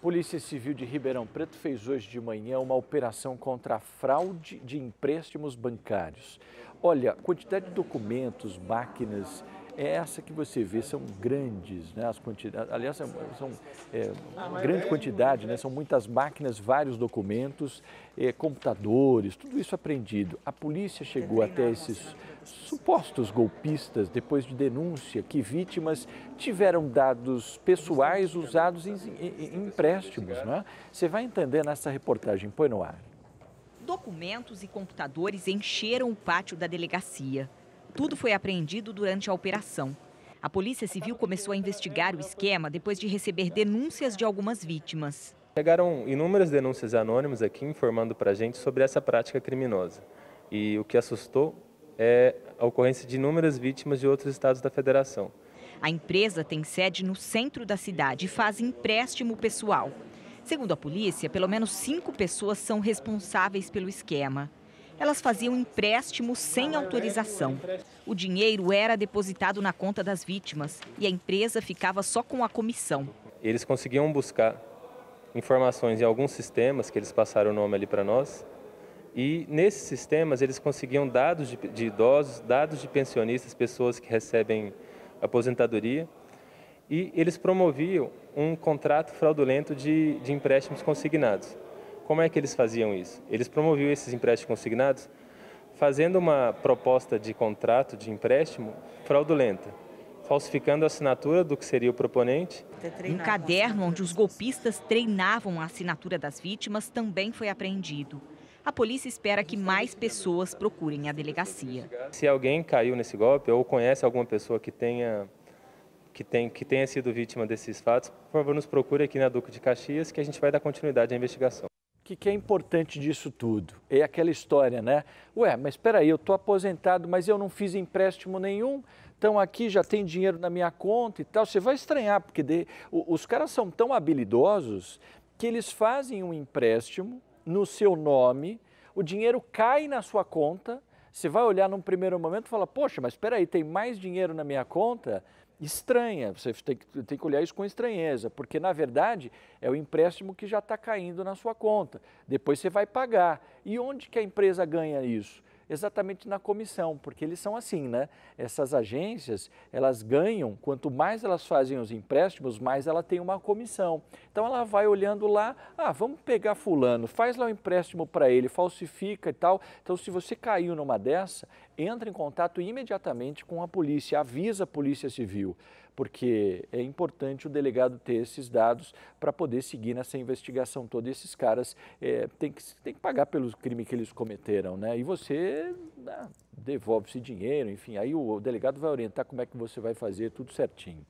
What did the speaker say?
Polícia Civil de Ribeirão Preto fez hoje de manhã uma operação contra a fraude de empréstimos bancários. Olha, quantidade de documentos, máquinas é essa que você vê, são grandes, né, as quantidades, aliás, são, é, ah, grande é quantidade, né, são muitas máquinas, vários documentos, é, computadores, tudo isso apreendido. A polícia chegou até esses supostos golpistas, depois de denúncia, que vítimas tiveram dados pessoais usados em, em, em empréstimos. Né? Você vai entender nessa reportagem, põe no ar. Documentos e computadores encheram o pátio da delegacia. Tudo foi apreendido durante a operação. A Polícia Civil começou a investigar o esquema depois de receber denúncias de algumas vítimas. Chegaram inúmeras denúncias anônimas aqui informando para a gente sobre essa prática criminosa. E o que assustou é a ocorrência de inúmeras vítimas de outros estados da federação. A empresa tem sede no centro da cidade e faz empréstimo pessoal. Segundo a polícia, pelo menos cinco pessoas são responsáveis pelo esquema elas faziam empréstimos sem autorização. O dinheiro era depositado na conta das vítimas e a empresa ficava só com a comissão. Eles conseguiam buscar informações em alguns sistemas que eles passaram o nome ali para nós. E nesses sistemas eles conseguiam dados de, de idosos, dados de pensionistas, pessoas que recebem aposentadoria. E eles promoviam um contrato fraudulento de, de empréstimos consignados. Como é que eles faziam isso? Eles promoviam esses empréstimos consignados fazendo uma proposta de contrato de empréstimo fraudulenta, falsificando a assinatura do que seria o proponente. Um caderno onde os golpistas treinavam a assinatura das vítimas também foi apreendido. A polícia espera que mais pessoas procurem a delegacia. Se alguém caiu nesse golpe ou conhece alguma pessoa que tenha que, tem, que tenha sido vítima desses fatos, por favor, nos procure aqui na Duque de Caxias que a gente vai dar continuidade à investigação que, que é importante disso tudo? É aquela história, né? Ué, mas espera aí, eu estou aposentado, mas eu não fiz empréstimo nenhum, então aqui já tem dinheiro na minha conta e tal. Você vai estranhar, porque de, os caras são tão habilidosos que eles fazem um empréstimo no seu nome, o dinheiro cai na sua conta, você vai olhar num primeiro momento e fala, poxa, mas espera aí, tem mais dinheiro na minha conta estranha, você tem que, tem que olhar isso com estranheza, porque na verdade é o empréstimo que já está caindo na sua conta, depois você vai pagar. E onde que a empresa ganha isso? exatamente na comissão, porque eles são assim, né? Essas agências, elas ganham, quanto mais elas fazem os empréstimos, mais ela tem uma comissão. Então ela vai olhando lá, ah, vamos pegar fulano, faz lá o um empréstimo para ele, falsifica e tal. Então se você caiu numa dessa, entra em contato imediatamente com a polícia, avisa a Polícia Civil porque é importante o delegado ter esses dados para poder seguir nessa investigação toda. E esses caras é, têm que, tem que pagar pelo crime que eles cometeram, né? E você ah, devolve esse dinheiro, enfim, aí o delegado vai orientar como é que você vai fazer tudo certinho.